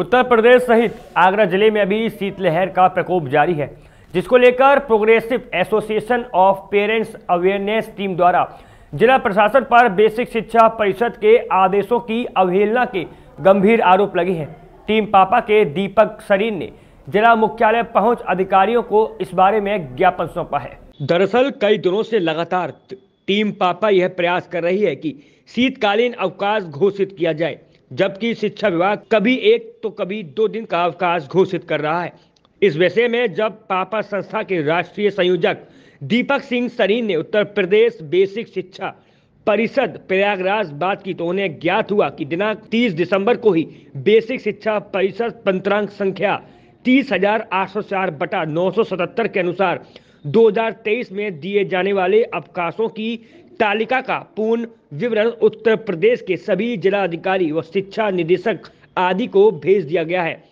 उत्तर प्रदेश सहित आगरा जिले में अभी शीतलहर का प्रकोप जारी है जिसको लेकर progressive association of parents awareness team द्वारा जिला प्रशासन पर बेसिक शिक्षा परिषद के आदेशों की अवहेलना के गंभीर आरोप लगे हैं टीम पापा के दीपक सरीन ने जिला मुख्यालय पहुंच अधिकारियों को इस बारे में ज्ञापन सौंपा है दरअसल कई दिनों से लगातार टीम पापा यह प्रयास कर रही है कि शीतकालीन अवकाश घोषित किया जाए जबकि शिक्षा विभाग कभी एक तो कभी दो दिन का अवकाश घोषित कर रहा है इस विषय में जब पापा संस्था के राष्ट्रीय संयोजक दीपक सिंह सरी ने उत्तर प्रदेश बेसिक शिक्षा परिषद प्रयागराज बात की तो उन्हें ज्ञात हुआ कि दिनांक 30 दिसंबर को ही बेसिक शिक्षा परिषद पंत्रांक संख्या तीस हजार आठ सौ चार बटा नौ सौ सतहत्तर के अनुसार 2023 में दिए जाने वाले अवकाशों की तालिका का पूर्ण विवरण उत्तर प्रदेश के सभी जिलाधिकारी व शिक्षा निदेशक आदि को भेज दिया गया है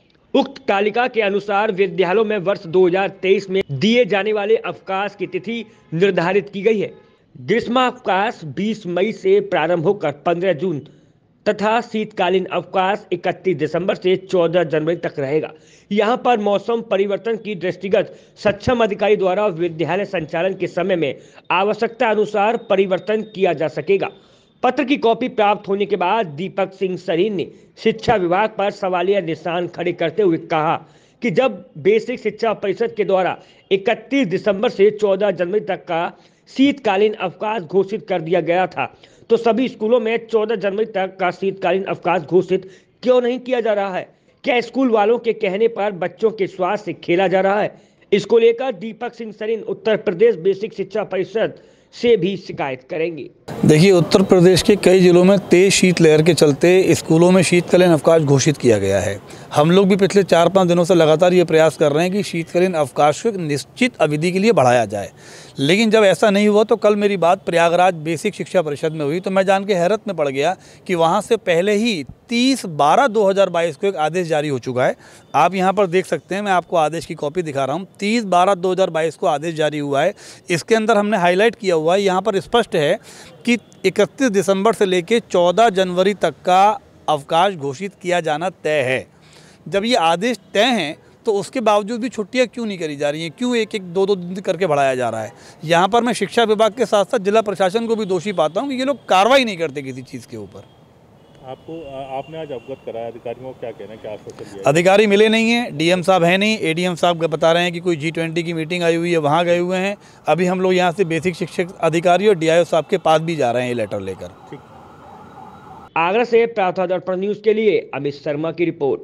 उक्त तालिका के अनुसार विद्यालयों में वर्ष 2023 में दिए जाने वाले अवकाश की तिथि निर्धारित की गई है ग्रीष्मावकाश 20 मई से प्रारंभ होकर 15 जून तथा शीतकालीन अवकाश 31 दिसंबर से 14 जनवरी तक रहेगा यहां पर मौसम परिवर्तन की दृष्टिगत सक्षम अधिकारी द्वारा विद्यालय संचालन के समय में आवश्यकता अनुसार परिवर्तन किया जा सकेगा पत्र की कॉपी प्राप्त होने के बाद दीपक सिंह सरीन ने शिक्षा विभाग पर सवालिया निशान खड़े करते हुए कहा कि जब बेसिक शिक्षा परिषद के द्वारा 31 दिसंबर से 14 जनवरी तक का शीतकालीन अवकाश घोषित कर दिया गया था तो सभी स्कूलों में चौदह जनवरी तक का शीतकालीन अवकाश घोषित क्यों नहीं किया जा रहा है क्या स्कूल वालों के कहने पर बच्चों के स्वास्थ्य से खेला जा रहा है इसको लेकर दीपक सिंह सरीन उत्तर प्रदेश बेसिक शिक्षा परिषद से भी शिकायत करेंगे देखिए उत्तर प्रदेश के कई ज़िलों में तेज़ शीत लहर के चलते स्कूलों में शीतकालीन अवकाश घोषित किया गया है हम लोग भी पिछले चार पाँच दिनों से लगातार ये प्रयास कर रहे हैं कि शीतकालीन अवकाश को निश्चित अवधि के लिए बढ़ाया जाए लेकिन जब ऐसा नहीं हुआ तो कल मेरी बात प्रयागराज बेसिक शिक्षा परिषद में हुई तो मैं जान के हैरत में पड़ गया कि वहाँ से पहले ही तीस बारह दो हज़ार बाईस को एक आदेश जारी हो चुका है आप यहाँ पर देख सकते हैं मैं आपको आदेश की कॉपी दिखा रहा हूँ तीस बारह दो हज़ार बाईस को आदेश जारी हुआ है इसके अंदर हमने हाईलाइट किया हुआ है यहाँ पर स्पष्ट है कि इकतीस दिसंबर से लेकर चौदह जनवरी तक का अवकाश घोषित किया जाना तय है जब ये आदेश तय हैं तो उसके बावजूद भी छुट्टियाँ क्यों नहीं करी जा रही हैं क्यों एक एक दो दो दिन करके बढ़ाया जा रहा है यहाँ पर मैं शिक्षा विभाग के साथ साथ जिला प्रशासन को भी दोषी पाता हूँ कि ये लोग कार्रवाई नहीं करते किसी चीज़ के ऊपर आपको आपने आज अवगत कराया अधिकारियों को क्या कहना क्या आश्वासन अधिकारी मिले नहीं हैं डीएम साहब हैं नहीं एडीएम साहब बता रहे हैं कि कोई जी ट्वेंटी की मीटिंग आई हुई है वहाँ गए हुए हैं अभी हम लोग यहाँ से बेसिक शिक्षक अधिकारी और डीआईओ साहब के पास भी जा रहे हैं ये लेटर लेकर आगरा से प्रार्थना दर्पण न्यूज के लिए अमित शर्मा की रिपोर्ट